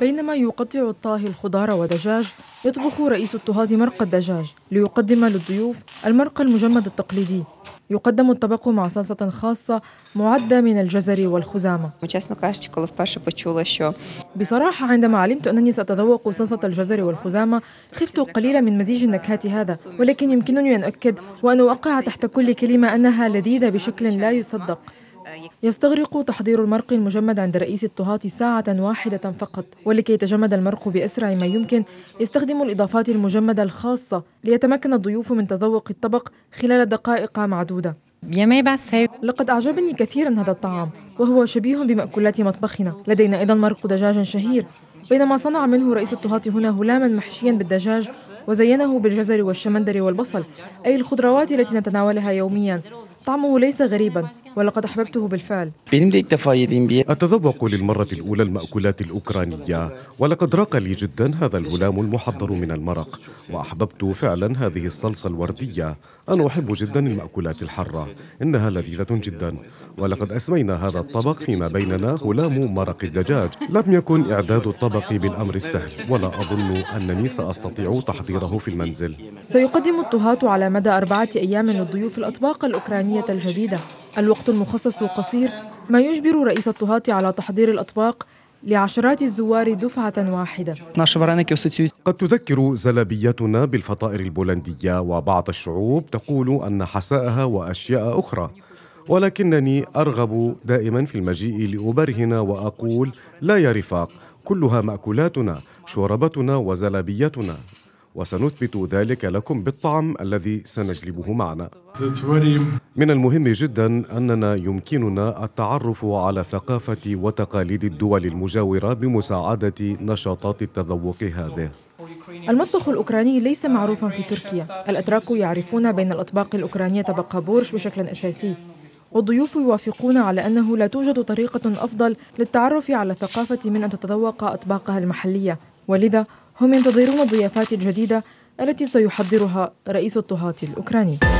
بينما يقطع الطاهي الخضار ودجاج يطبخ رئيس الطهاة مرق الدجاج ليقدم للضيوف المرق المجمد التقليدي يقدم الطبق مع صلصة خاصة معدة من الجزر والخزامة بصراحة عندما علمت أنني سأتذوق صلصة الجزر والخزامة خفت قليلا من مزيج النكهات هذا ولكن يمكنني أن أؤكد وأن أوقع تحت كل كلمة أنها لذيذة بشكل لا يصدق يستغرق تحضير المرق المجمد عند رئيس الطهاة ساعة واحدة فقط ولكي يتجمد المرق بأسرع ما يمكن يستخدم الإضافات المجمدة الخاصة ليتمكن الضيوف من تذوق الطبق خلال دقائق معدودة لقد أعجبني كثيرا هذا الطعام وهو شبيه بمأكولات مطبخنا لدينا أيضا مرق دجاج شهير بينما صنع منه رئيس الطهاة هنا هلاما محشيا بالدجاج وزينه بالجزر والشمندر والبصل أي الخضروات التي نتناولها يوميا طعمه ليس غريبا ولقد أحببته بالفعل أتذوق للمرة الأولى المأكولات الأوكرانية ولقد راق لي جدا هذا الغلام المحضر من المرق وأحببت فعلا هذه الصلصة الوردية أنا أحب جدا المأكولات الحارة إنها لذيذة جدا ولقد أسمينا هذا الطبق فيما بيننا غلام مرق الدجاج لم يكن إعداد الطبق بالأمر السهل ولا أظن أنني سأستطيع تحضيره في المنزل سيقدم الطهاة على مدى أربعة أيام للضيوف الأطباق الأوكرانية الجديدة الوقت المخصص قصير ما يجبر رئيس الطهاة على تحضير الأطباق لعشرات الزوار دفعة واحدة قد تذكر زلابيتنا بالفطائر البولندية وبعض الشعوب تقول أن حساءها وأشياء أخرى ولكنني أرغب دائما في المجيء لأبرهن وأقول لا يا رفاق كلها مأكولاتنا شوربتنا وزلابيتنا وسنثبت ذلك لكم بالطعم الذي سنجلبه معنا من المهم جدا أننا يمكننا التعرف على ثقافة وتقاليد الدول المجاورة بمساعدة نشاطات التذوق هذه المطبخ الأوكراني ليس معروفا في تركيا الأتراك يعرفون بين الأطباق الأوكرانية طبق بورش بشكل أساسي والضيوف يوافقون على أنه لا توجد طريقة أفضل للتعرف على الثقافة من أن تتذوق أطباقها المحلية ولذا هم ينتظرون الضيافات الجديدة التي سيحضرها رئيس الطهاة الأوكراني